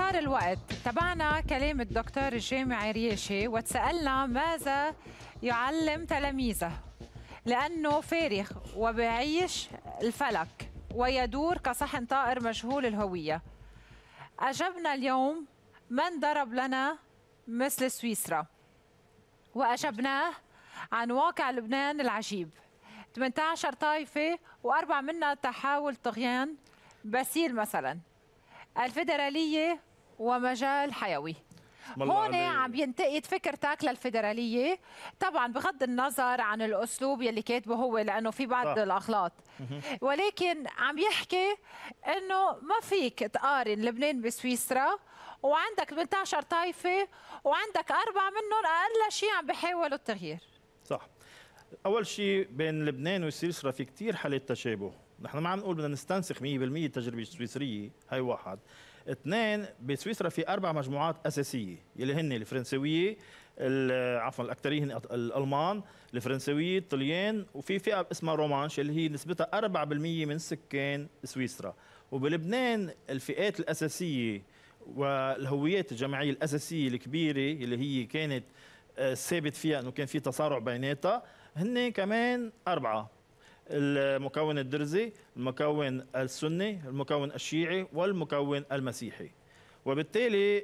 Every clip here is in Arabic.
صار الوقت تبعنا كلام الدكتور الجامعي رياشي وتسألنا ماذا يعلم تلاميذه لأنه فارغ وبعيش الفلك ويدور كصحن طائر مجهول الهوية أجبنا اليوم من ضرب لنا مثل سويسرا وأجبناه عن واقع لبنان العجيب 18 طائفة وأربع منها تحاول طغيان باسيل مثلا الفيدرالية ومجال حيوي هون عم ينتقد فكرتك للفيدراليه طبعا بغض النظر عن الاسلوب يلي كاتبه هو لانه في بعض آه. الاغلاط ولكن عم يحكي انه ما فيك تقارن لبنان بسويسرا وعندك 18 طائفه وعندك اربع منهم اقل شيء عم بيحاولوا التغيير صح اول شيء بين لبنان وسويسرا في كثير حالات تشابه نحن ما عم نقول بدنا نستنسخ 100% التجربه السويسريه هي واحد اثنين بسويسرا في اربع مجموعات اساسيه يلي هن الفرنسويه عفوا الاكثريه الالمان الفرنسويه الطليان وفي فئه اسمها رومانش اللي هي نسبتها 4% من سكان سويسرا وبلبنان الفئات الاساسيه والهويات الجماعيه الاساسيه الكبيره اللي هي كانت آه، ثابت فيها انه كان في تصارع بيناتها هن كمان اربعه المكون الدرزي المكون السني المكون الشيعي والمكون المسيحي وبالتالي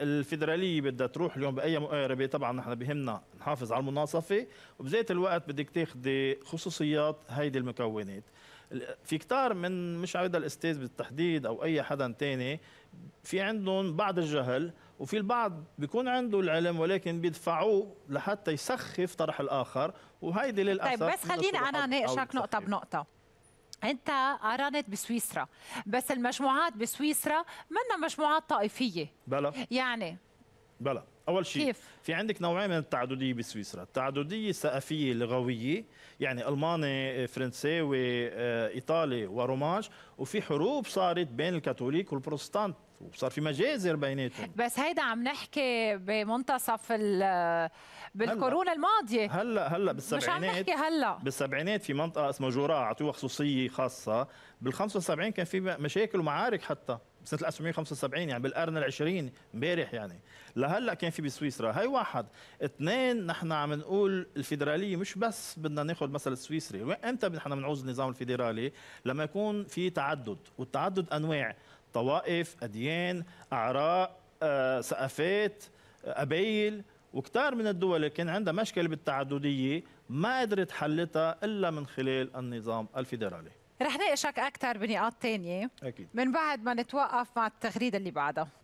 الفيدراليه بدها تروح اليوم باي مقاربه طبعا نحن بهمنا نحافظ على المناصفه وبذات الوقت بدك تاخدي خصوصيات هيدي المكونات في كتار من مش هيدا الاستاذ بالتحديد او اي حدا تاني في عندهم بعض الجهل وفي البعض بيكون عنده العلم ولكن بيدفعوه لحتى يسخف طرح الاخر وهيدي للاسف طيب بس خليني انا ناقشك نقطه بنقطه انت قرنت بسويسرا بس المجموعات بسويسرا منا مجموعات طائفيه بلا يعني بلا اول شيء كيف؟ في عندك نوعين من التعدديه بسويسرا التعدديه الثقافيه اللغويه يعني الماني فرنساوي ايطالي ورومانش وفي حروب صارت بين الكاثوليك والبروتستانت وصار في مجازر بيناتهم بس هيدا عم نحكي بمنتصف بالقرون الماضيه هلا هلا بالسبعينات مش عم نحكي هلا بالسبعينات في منطقه اسمها جورا اعطوها خصوصيه خاصه بال 75 كان في مشاكل ومعارك حتى سنة 1975 يعني بالقرن العشرين امبارح يعني لهلا كان في بسويسرا هي واحد اثنين نحن عم نقول الفيدراليه مش بس بدنا ناخذ مثل السويسري امتى نحن بنعوز النظام الفيدرالي لما يكون في تعدد والتعدد انواع طوائف اديان اعراق آه، ثقافات قبائل آه، وكتار من الدول اللي كان عندها مشكله بالتعدديه ما قدرت حلتها الا من خلال النظام الفيدرالي رح ناقشك اكثر بنقاط ثانيه اكيد من بعد ما نتوقف مع التغريده اللي بعدها